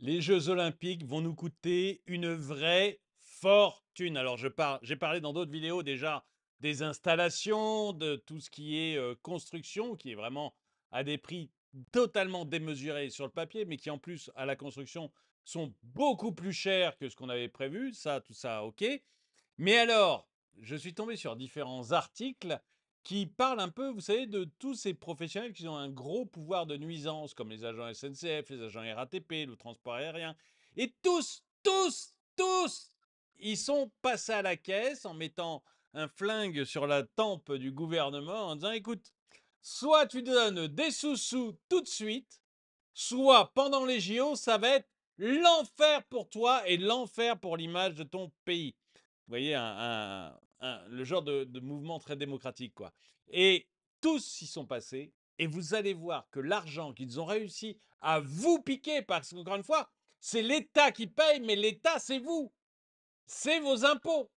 les Jeux Olympiques vont nous coûter une vraie fortune. Alors, j'ai parlé dans d'autres vidéos déjà des installations, de tout ce qui est euh, construction, qui est vraiment à des prix totalement démesurés sur le papier, mais qui en plus à la construction sont beaucoup plus chers que ce qu'on avait prévu. Ça, tout ça, ok. Mais alors, je suis tombé sur différents articles qui parle un peu, vous savez, de tous ces professionnels qui ont un gros pouvoir de nuisance, comme les agents SNCF, les agents RATP, le transport aérien. Et tous, tous, tous, ils sont passés à la caisse en mettant un flingue sur la tempe du gouvernement en disant, écoute, soit tu donnes des sous-sous tout de suite, soit pendant les JO, ça va être l'enfer pour toi et l'enfer pour l'image de ton pays. Vous voyez, un, un, Hein, le genre de, mouvement très démocratique, quoi. Et tous s'y sont passés, et vous allez voir que l'argent qu'ils ont réussi à vous piquer, parce qu'encore une fois, c'est l'État qui paye, mais l'État, c'est vous. C'est vos impôts.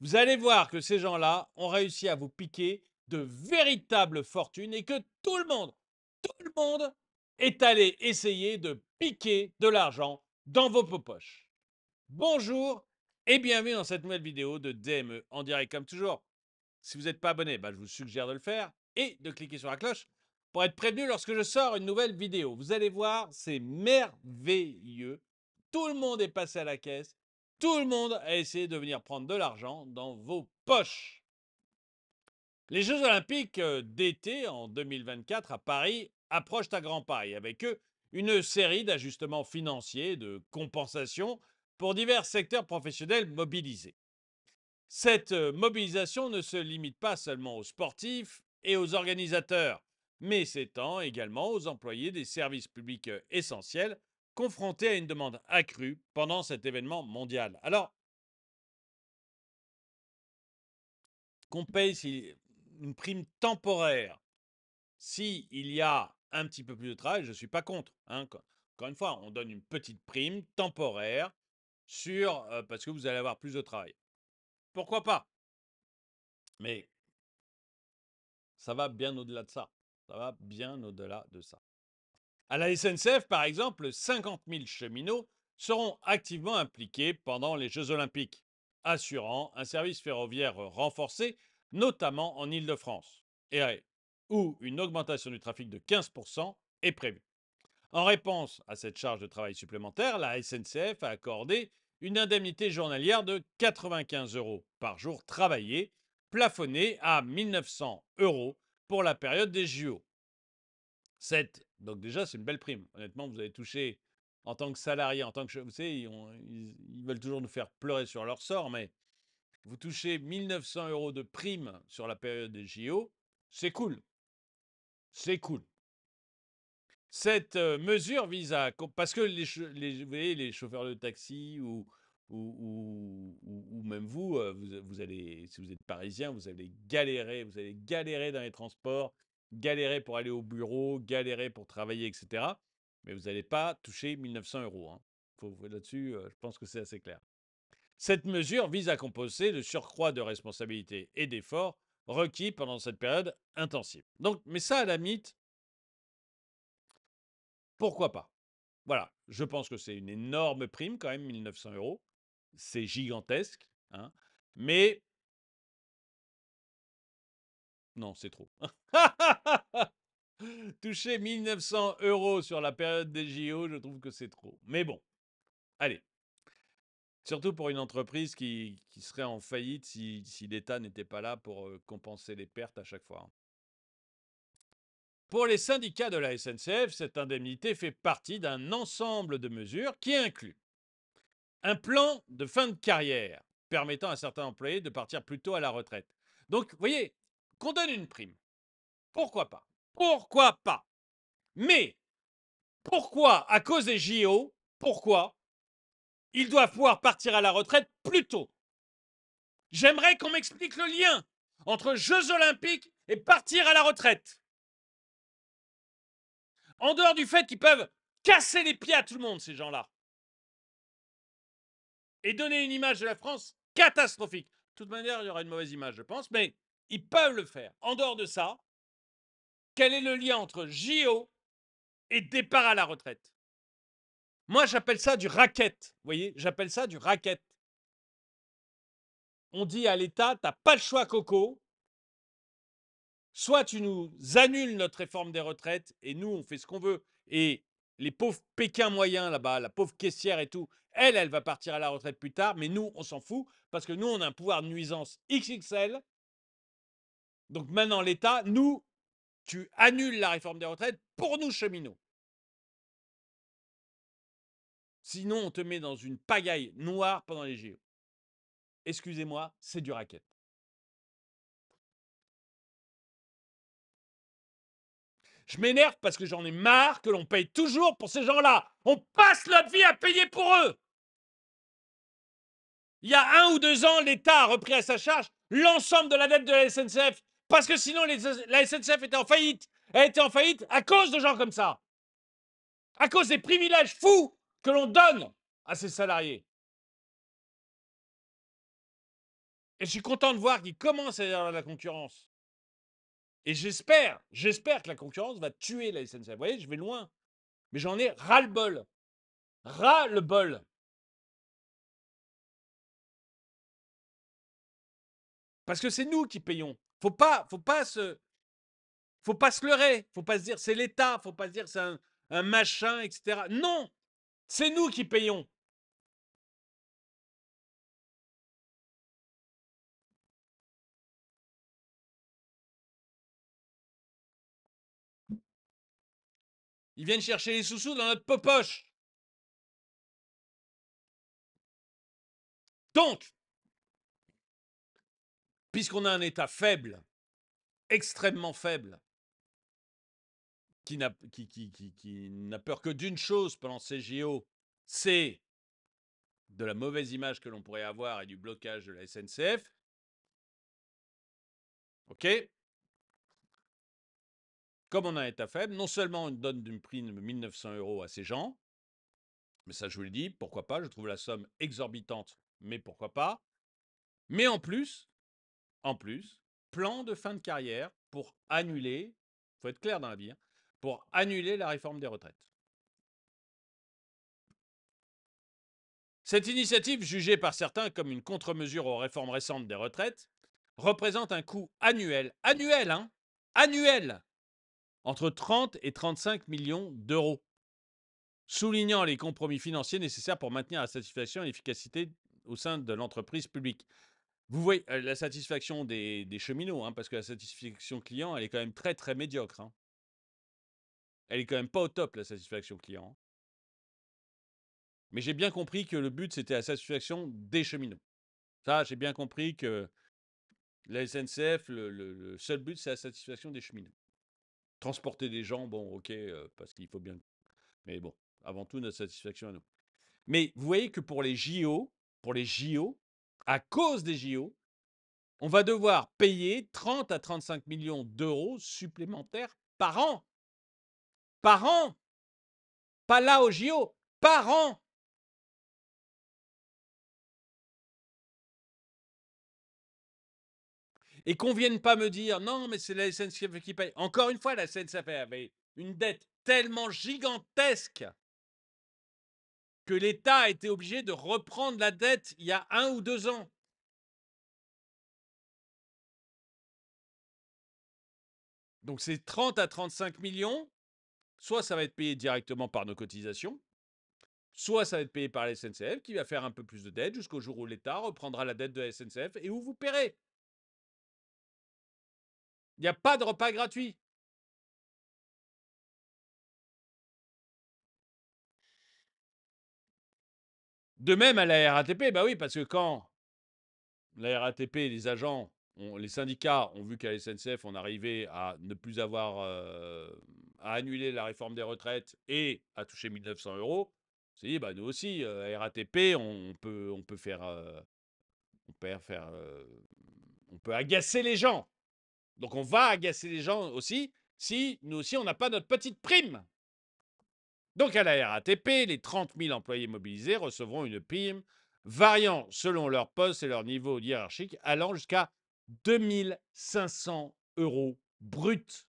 Vous allez voir que ces gens-là ont réussi à vous piquer de véritables fortunes et que tout le monde, tout le monde est allé essayer de piquer de l'argent dans vos poches. Bonjour et bienvenue dans cette nouvelle vidéo de DME en direct comme toujours. Si vous n'êtes pas abonné, bah, je vous suggère de le faire et de cliquer sur la cloche pour être prévenu lorsque je sors une nouvelle vidéo. Vous allez voir, c'est merveilleux. Tout le monde est passé à la caisse. Tout le monde a essayé de venir prendre de l'argent dans vos poches. Les Jeux olympiques euh, d'été en 2024 à Paris approchent à grands pas et avec eux une série d'ajustements financiers, de compensations pour divers secteurs professionnels mobilisés. Cette mobilisation ne se limite pas seulement aux sportifs et aux organisateurs, mais s'étend également aux employés des services publics essentiels confrontés à une demande accrue pendant cet événement mondial. Alors, qu'on paye une prime temporaire s'il il y a un petit peu plus de travail, je ne suis pas contre. Hein, encore une fois, on donne une petite prime temporaire sur parce que vous allez avoir plus de travail. Pourquoi pas Mais ça va bien au-delà de ça. Ça va bien au-delà de ça. À la SNCF, par exemple, 50 000 cheminots seront activement impliqués pendant les Jeux Olympiques, assurant un service ferroviaire renforcé, notamment en ile de france où une augmentation du trafic de 15% est prévue. En réponse à cette charge de travail supplémentaire, la SNCF a accordé une indemnité journalière de 95 euros par jour travaillé, plafonnée à 1900 euros pour la période des JO. Cette, donc déjà, c'est une belle prime. Honnêtement, vous avez touché en tant que salarié, en tant que... Vous savez, ils, ils veulent toujours nous faire pleurer sur leur sort, mais vous touchez 1900 euros de prime sur la période des JO, c'est cool. C'est cool. Cette mesure vise à... Parce que les, vous voyez, les chauffeurs de taxi ou, ou, ou, même vous, vous, allez, si vous êtes parisien, vous allez galérer, vous allez galérer dans les transports, galérer pour aller au bureau, galérer pour travailler, etc. Mais vous n'allez pas toucher 1900 euros. Hein. Là-dessus, je pense que c'est assez clair. Cette mesure vise à composer le surcroît de responsabilité et d'efforts requis pendant cette période intensive. Donc, mais ça, à la mythe, pourquoi pas Voilà, je pense que c'est une énorme prime quand même, 1900 euros. C'est gigantesque, hein mais non, c'est trop. Toucher 1900 euros sur la période des JO, je trouve que c'est trop. Mais bon, allez. Surtout pour une entreprise qui, serait en faillite si l'État n'était pas là pour euh, compenser les pertes à chaque fois. Hein. Pour les syndicats de la SNCF, cette indemnité fait partie d'un ensemble de mesures qui inclut un plan de fin de carrière permettant à certains employés de partir plus tôt à la retraite. Donc, vous voyez, qu'on donne une prime. Pourquoi pas Pourquoi pas Mais pourquoi, à cause des JO, pourquoi ils doivent pouvoir partir à la retraite plus tôt J'aimerais qu'on m'explique le lien entre Jeux olympiques et partir à la retraite. En dehors du fait qu'ils peuvent casser les pieds à tout le monde, ces gens-là. Et donner une image de la France catastrophique. De toute manière, il y aura une mauvaise image, je pense, mais ils peuvent le faire. En dehors de ça, quel est le lien entre JO et départ à la retraite Moi, j'appelle ça du racket. Vous voyez, j'appelle ça du racket. On dit à l'État, t'as pas le choix, Coco, soit tu nous annules notre réforme des retraites et nous, on fait ce qu'on veut. Et les pauvres Pékin moyens là-bas, la pauvre caissière et tout, elle, elle va partir à la retraite plus tard, mais nous, on s'en fout parce que nous, on a un pouvoir de nuisance XXL. Donc maintenant, l'État, nous, tu annules la réforme des retraites pour nous cheminots. Sinon, on te met dans une pagaille noire pendant les JO. E. Excusez-moi, c'est du racket. Je m'énerve parce que j'en ai marre que l'on paye toujours pour ces gens-là. On passe notre vie à payer pour eux. Il y a un ou deux ans, l'État a repris à sa charge l'ensemble de la dette de la SNCF parce que sinon la SNCF était en faillite. Elle était en faillite à cause de gens comme ça. À cause des privilèges fous que l'on donne à ses salariés. Et je suis content de voir qu'ils commencent à y avoir la concurrence. Et j'espère, j'espère que la concurrence va tuer la SNCF. Vous voyez, je vais loin. Mais j'en ai ras-le-bol. Ras-le-bol. Parce que c'est nous qui payons. Faut pas, pas se, faut pas se leurrer. Faut pas se dire c'est l'État. Faut pas se dire c'est un machin, etc. Non, c'est nous qui payons. Ils viennent chercher les sous-sous dans notre peau-poche. Donc, puisqu'on a un État faible, extrêmement faible, qui n'a, qui, n'a peur que d'une chose pendant ces JO, c'est de la mauvaise image que l'on pourrait avoir et du blocage de la SNCF. OK comme on a un état faible, non seulement on donne une prime de 1900 euros à ces gens, mais ça je vous le dis, pourquoi pas, je trouve la somme exorbitante, mais pourquoi pas. Mais en plus, en plus, plan de fin de carrière pour annuler, faut être clair dans la vie, hein, pour annuler la réforme des retraites. Cette initiative, jugée par certains comme une contre-mesure aux réformes récentes des retraites, représente un coût annuel, annuel, hein, annuel, entre 30 et 35 millions d'euros, soulignant les compromis financiers nécessaires pour maintenir la satisfaction et l'efficacité au sein de l'entreprise publique. Vous voyez, euh, la satisfaction des, cheminots, hein, parce que la satisfaction client, elle est quand même très très médiocre. Hein. Elle n'est quand même pas au top, la satisfaction client. Hein. Mais j'ai bien compris que le but, c'était la satisfaction des cheminots. Ça, j'ai bien compris que la SNCF, le seul but, c'est la satisfaction des cheminots. Transporter des gens, bon, ok, euh, parce qu'il faut bien. Mais bon, avant tout, notre satisfaction à nous. Mais vous voyez que pour les JO, pour les JO, à cause des JO, on va devoir payer 30 à 35 millions d'euros supplémentaires par an. Par an Pas là aux JO, par an et qu'on vienne pas me dire non, mais c'est la SNCF qui paye. Encore une fois, la SNCF avait une dette tellement gigantesque que l'État a été obligé de reprendre la dette il y a un ou deux ans. Donc c'est 30 à 35 millions. Soit ça va être payé directement par nos cotisations, soit ça va être payé par la SNCF qui va faire un peu plus de dette jusqu'au jour où l'État reprendra la dette de la SNCF et où vous paierez. Il n'y a pas de repas gratuit. De même à la RATP, bah oui, parce que quand la RATP les agents, les syndicats ont vu qu'à la SNCF, on arrivait à ne plus avoir, euh, à annuler la réforme des retraites et à toucher 1900 euros, c'est bah nous aussi, euh, RATP, on peut, on peut faire, euh, on peut faire, on peut agacer les gens. Donc on va agacer les gens aussi si nous aussi on n'a pas notre petite prime. Donc à la RATP, les 30 000 employés mobilisés recevront une prime variant selon leur poste et leur niveau hiérarchique allant jusqu'à 2500 euros bruts.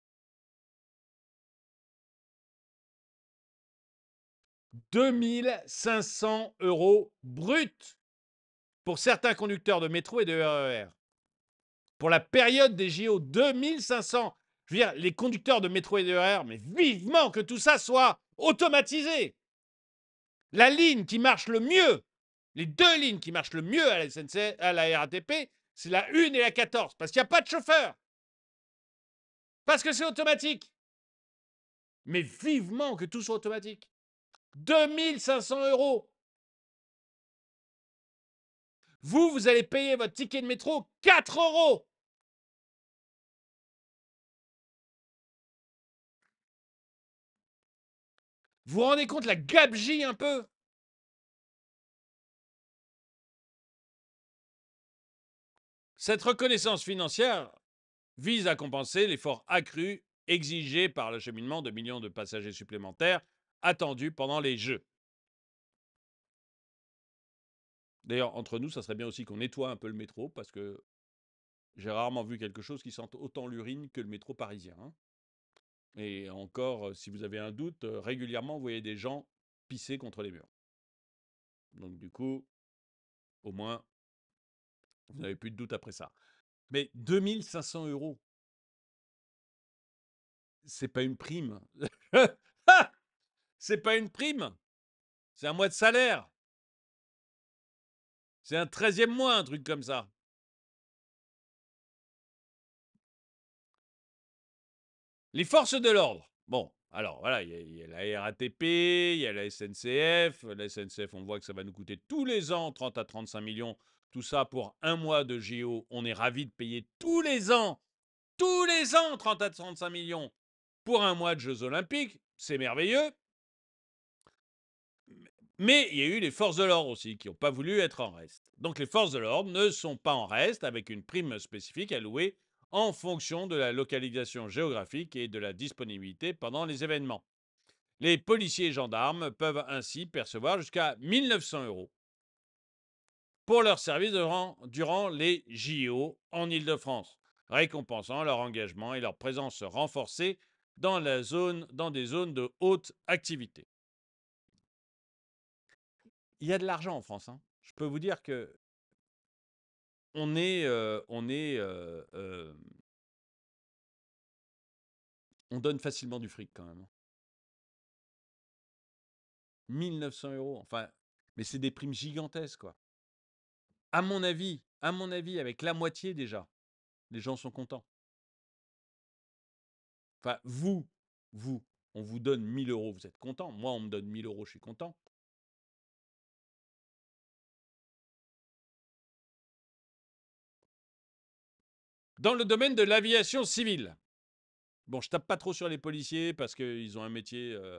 2500 euros bruts pour certains conducteurs de métro et de RER. E pour la période des JO 2500. Je veux dire, les conducteurs de métro et de R, mais vivement que tout ça soit automatisé. La ligne qui marche le mieux, les deux lignes qui marchent le mieux à la, SNC, à la RATP, c'est la 1 et la 14, parce qu'il n'y a pas de chauffeur. Parce que c'est automatique. Mais vivement que tout soit automatique. 2500 euros. Vous, vous allez payer votre ticket de métro 4 euros. Vous vous rendez compte la gabegie un peu Cette reconnaissance financière vise à compenser l'effort accru exigé par l'acheminement de millions de passagers supplémentaires attendus pendant les Jeux. D'ailleurs, entre nous, ça serait bien aussi qu'on nettoie un peu le métro parce que j'ai rarement vu quelque chose qui sente autant l'urine que le métro parisien. Hein. Et encore, si vous avez un doute, régulièrement, vous voyez des gens pisser contre les murs. Donc du coup, au moins, vous n'avez plus de doute après ça. Mais 2500 euros, c'est pas une prime. c'est pas une prime. C'est un mois de salaire. C'est un treizième mois, un truc comme ça. Les forces de l'ordre. Bon, alors voilà, il y, a la RATP, il y a la SNCF. La SNCF, euh, on voit que ça va nous coûter tous les ans 30 à 35 millions. Tout ça pour un mois de JO. On est ravis de payer tous les ans, tous les ans 30 à 35 millions pour un mois de Jeux Olympiques. C'est merveilleux. Mais il y a eu les forces de l'ordre aussi qui n'ont pas voulu être en reste. Donc les forces de l'ordre ne sont pas en reste avec une prime spécifique allouée en fonction de la localisation géographique et de la disponibilité pendant les événements. Les policiers et gendarmes peuvent ainsi percevoir jusqu'à 1900 euros pour leur service durant, les JO en ile de france récompensant leur engagement et leur présence renforcée dans, la zone, dans des zones de haute activité. Il y a de l'argent en France. Hein. Je peux vous dire que on est, euh, on est, euh, euh, on donne facilement du fric quand même. 1900 hein. euros. enfin, mais c'est des primes gigantesques, quoi. À mon avis à mon avis, avec la moitié déjà, les gens sont contents. Enfin, vous vous, on vous donne 1000 euros, vous êtes contents. Moi, on me donne 1000 euros, je suis content. dans le domaine de l'aviation civile. Bon, je tape pas trop sur les policiers parce qu'ils ont un métier euh,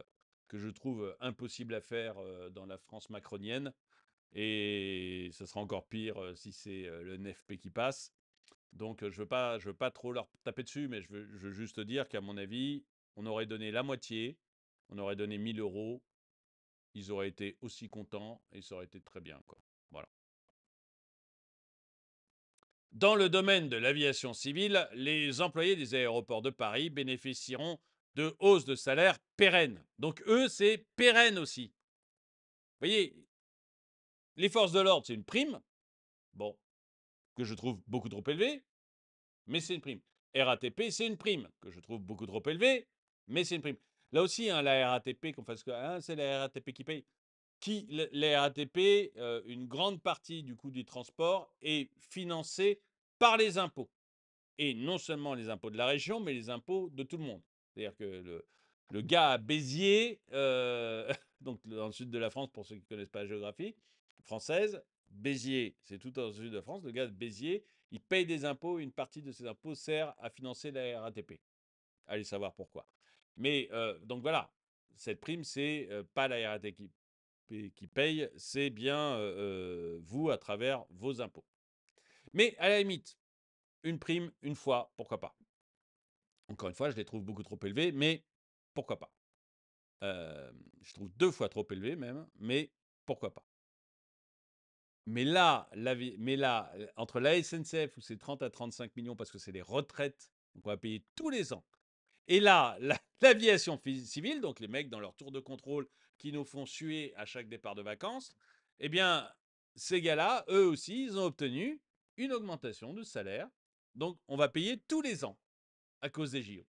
que je trouve euh, impossible à faire euh, dans la France macronienne. Et ce sera encore pire si c'est le NFP qui passe. Donc je veux pas, veux pas trop leur taper dessus, mais je veux, juste dire qu'à mon avis, on aurait donné la moitié, on aurait donné 1000 euros, ils auraient été aussi contents et ça aurait été très bien. Quoi. Dans le domaine de l'aviation civile, les employés des aéroports de Paris bénéficieront de hausses de salaire pérennes. Donc eux, c'est pérenne aussi. Vous voyez, les forces de l'ordre, c'est une prime, bon, que je trouve beaucoup trop élevée, mais c'est une prime. RATP, c'est une prime, que je trouve beaucoup trop élevée, mais c'est une prime. Là aussi, hein, la RATP, qu'on fasse que hein, c'est la RATP qui paye qui, les ATP, euh, une grande partie du coût du transport est financée par les impôts. Et non seulement les impôts de la région, mais les impôts de tout le monde. C'est-à-dire que le, gars à Béziers, euh, donc dans le sud de la France, pour ceux qui ne connaissent pas la géographie française, Béziers, c'est tout au sud de France, le gars de Béziers, il paye des impôts, une partie de ses impôts sert à financer la RATP. Allez savoir pourquoi. Mais euh, donc voilà, cette prime, c'est pas la RATP, qui paye, c'est bien vous à travers vos impôts. Mais à la limite, une prime une fois, pourquoi pas Encore une fois, je les trouve beaucoup trop élevés, mais pourquoi pas Je trouve deux fois trop élevés même, mais pourquoi pas mais là, mais là, entre la SNCF où c'est 30 à 35 millions parce que c'est des retraites, donc on va payer tous les ans. Et là, l'aviation civile, donc les mecs dans leur tour de contrôle qui nous font suer à chaque départ de vacances, eh bien, ces gars-là, eux aussi, ils ont obtenu une augmentation de salaire. Donc, on va payer tous les ans à cause des JO.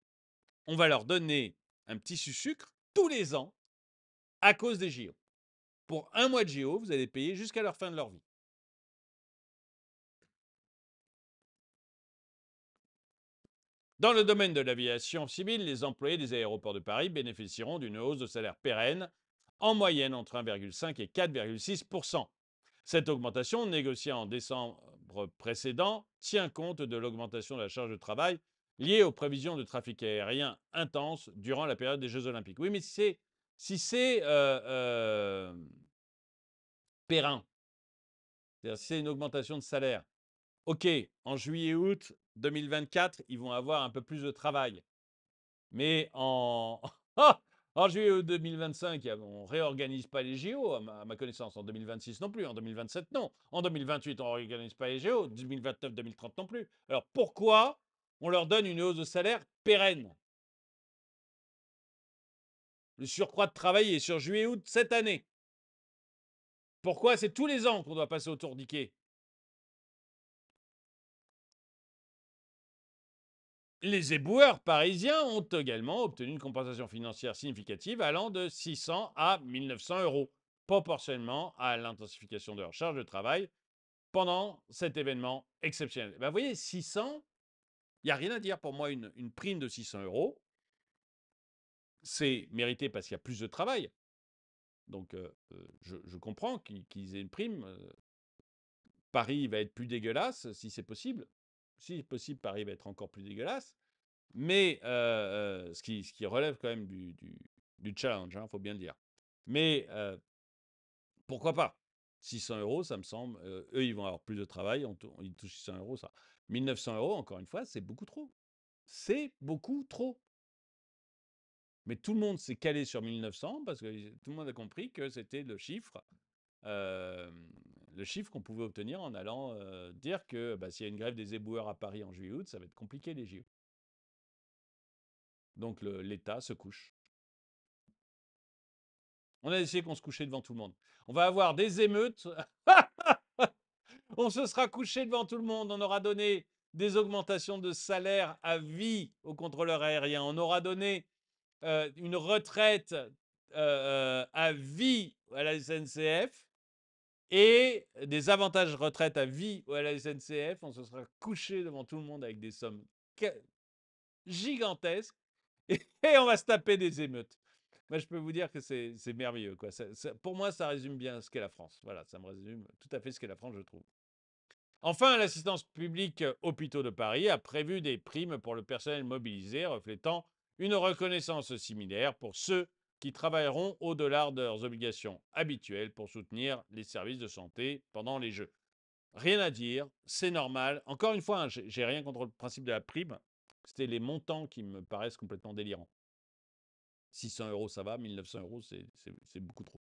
On va leur donner un petit sucre tous les ans à cause des JO. Pour un mois de JO, vous allez payer jusqu'à leur fin de leur vie. Dans le domaine de l'aviation civile, les employés des aéroports de Paris bénéficieront d'une hausse de salaire pérenne en moyenne entre 1,5 et 4,6 Cette augmentation, négociée en décembre précédent, tient compte de l'augmentation de la charge de travail liée aux prévisions de trafic aérien intense durant la période des Jeux olympiques. Oui, mais si c'est si c'est euh, euh, à dire si c'est une augmentation de salaire, ok, en juillet-août 2024, ils vont avoir un peu plus de travail. Mais en... Oh, en juillet 2025, on ne réorganise pas les JO, à ma, connaissance. En 2026 non plus, en 2027 non. En 2028, on ne réorganise pas les JO, 2029, 2030 non plus. Alors pourquoi on leur donne une hausse de salaire pérenne Le surcroît de travail est sur juillet-août cette année. Pourquoi c'est tous les ans qu'on doit passer au tourniquet Les éboueurs parisiens ont également obtenu une compensation financière significative allant de 600 à 1900 euros, proportionnellement à l'intensification de leur charge de travail pendant cet événement exceptionnel. Eh ben, vous voyez, 600, il n'y a rien à dire pour moi, une, prime de 600 euros, c'est mérité parce qu'il y a plus de travail. Donc, euh, euh, je, comprends qu'ils aient une prime. Euh, Paris va être plus dégueulasse, si c'est possible si possible, Paris va être encore plus dégueulasse. Mais ce, qui, ce, qui, relève quand même du, du, challenge, il hein, faut bien le dire. Mais pourquoi pas 600 euros, ça me semble. eux, ils vont avoir plus de travail. ils touchent 600 euros, ça. 1900 euros, encore une fois, c'est beaucoup trop. C'est beaucoup trop. Mais tout le monde s'est calé sur 1900 parce que tout le monde a compris que c'était le chiffre le chiffre qu'on pouvait obtenir en allant euh, dire que bah, s'il y a une grève des éboueurs à Paris en juillet-août, ça va être compliqué les JO. E Donc l'État se couche. On a essayé qu'on se couchait devant tout le monde. On va avoir des émeutes. on se sera couché devant tout le monde. On aura donné des augmentations de salaire à vie aux contrôleurs aériens. On aura donné euh, une retraite euh, à vie à la SNCF et des avantages retraite à vie ou à la SNCF. On se sera couché devant tout le monde avec des sommes gigantesques et on va se taper des émeutes. Moi, je peux vous dire que c'est merveilleux. Quoi. pour moi, ça résume bien ce qu'est la France. Voilà, ça me résume tout à fait ce qu'est la France, je trouve. Enfin, l'assistance publique euh, Hôpitaux de Paris a prévu des primes pour le personnel mobilisé reflétant une reconnaissance similaire pour ceux qui travailleront au-delà de leurs obligations habituelles pour soutenir les services de santé pendant les Jeux. Rien à dire, c'est normal. Encore une fois, hein, j'ai rien contre le principe de la prime. C'était les montants qui me paraissent complètement délirants. 600 euros, ça va, 1900 euros, c'est beaucoup trop.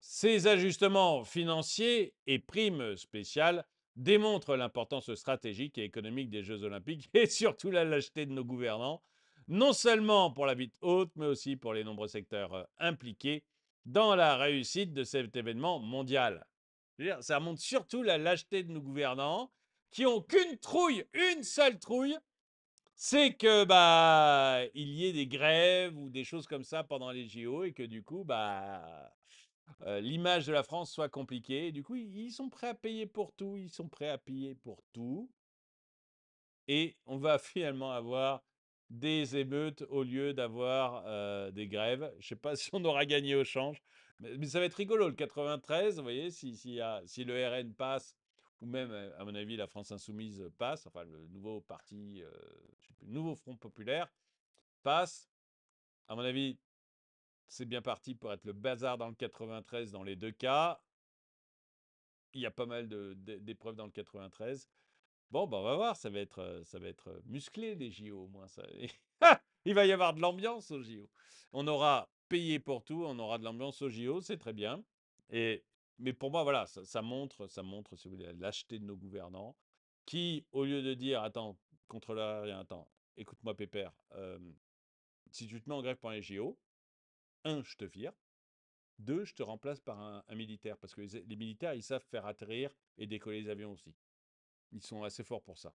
Ces ajustements financiers et primes spéciales démontrent l'importance stratégique et économique des Jeux olympiques et surtout la lâcheté de nos gouvernants non seulement pour la vie haute, mais aussi pour les nombreux secteurs euh, impliqués dans la réussite de cet événement mondial. Ça montre surtout la lâcheté de nos gouvernants qui ont qu'une trouille, une seule trouille, c'est que bah il y ait des grèves ou des choses comme ça pendant les JO et que du coup bah euh, l'image de la France soit compliquée. du coup, ils sont prêts à payer pour tout, ils sont prêts à payer pour tout. Et on va finalement avoir des émeutes au lieu d'avoir des grèves. Je ne sais pas si on aura gagné au change, mais, ça va être rigolo. Le 93, vous voyez, si, le RN passe, ou même, à mon avis, la France Insoumise passe, enfin, le nouveau parti, le nouveau Front Populaire passe, à mon avis, c'est bien parti pour être le bazar dans le 93 dans les deux cas. Il y a pas mal d'épreuves dans le 93. Bon, ben, on va voir, ça va être, euh, ça va être euh, musclé les JO au moins. Ça... Il va y avoir de l'ambiance aux JO. On aura payé pour tout, on aura de l'ambiance aux JO, c'est très bien. Et, mais pour moi, voilà, ça, montre, ça montre, si vous voulez, lâcheté de nos gouvernants qui, au lieu de dire, attends, contrôleur rien, attends, écoute-moi Pépère, euh, si tu te mets en grève pour les JO, un, je te vire. Deux, je te remplace par un, militaire, parce que les militaires, ils savent faire atterrir et décoller les avions aussi. Ils sont assez forts pour ça.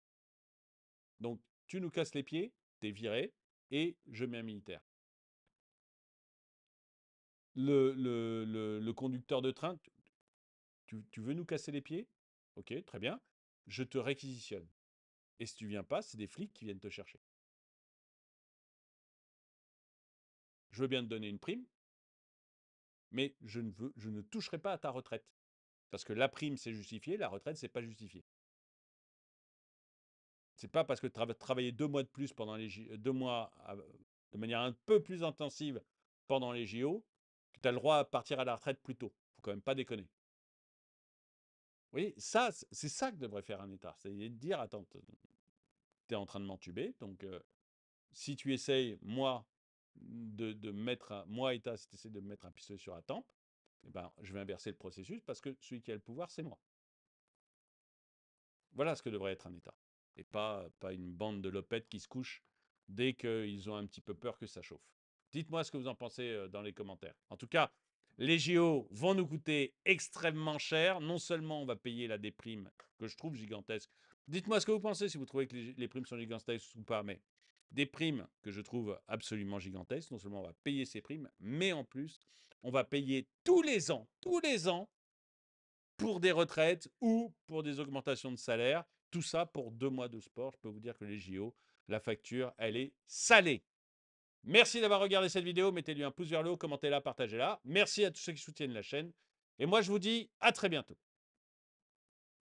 Donc, tu nous casses les pieds, t'es viré, et je mets un militaire. Le, conducteur de train, tu, veux nous casser les pieds Ok, très bien. Je te réquisitionne. Et si tu viens pas, c'est des flics qui viennent te chercher. Je veux bien te donner une prime, mais je ne, veux, je ne toucherai pas à ta retraite. Parce que la prime, c'est justifié, la retraite, c'est pas justifié. C'est pas parce que tu as travaillé deux mois de plus pendant les deux mois de manière un peu plus intensive pendant les JO que tu as le droit à partir à la retraite plus tôt. Faut quand même pas déconner. Oui, ça, c'est ça que devrait faire un État. C'est de dire, attends, tu es en train de m'entuber, donc euh, si tu essayes, moi, de, mettre, moi, État, si tu de mettre un pistolet sur la tempe, eh ben, je vais inverser le processus parce que celui qui a le pouvoir, c'est moi. Voilà ce que devrait être un État et pas, une bande de lopettes qui se couchent dès qu'ils ont un petit peu peur que ça chauffe. Dites-moi ce que vous en pensez euh, dans les commentaires. En tout cas, les JO vont nous coûter extrêmement cher. Non seulement on va payer la déprime que je trouve gigantesque. Dites-moi ce que vous pensez si vous trouvez que les primes sont gigantesques ou pas, mais des primes que je trouve absolument gigantesques. Non seulement on va payer ces primes, mais en plus, on va payer tous les ans, tous les ans, pour des retraites ou pour des augmentations de salaire. Tout ça pour deux mois de sport. Je peux vous dire que les JO, la facture, elle est salée. Merci d'avoir regardé cette vidéo. Mettez-lui un pouce vers le haut, commentez-la, partagez-la. Merci à tous ceux qui soutiennent la chaîne. Et moi, je vous dis à très bientôt.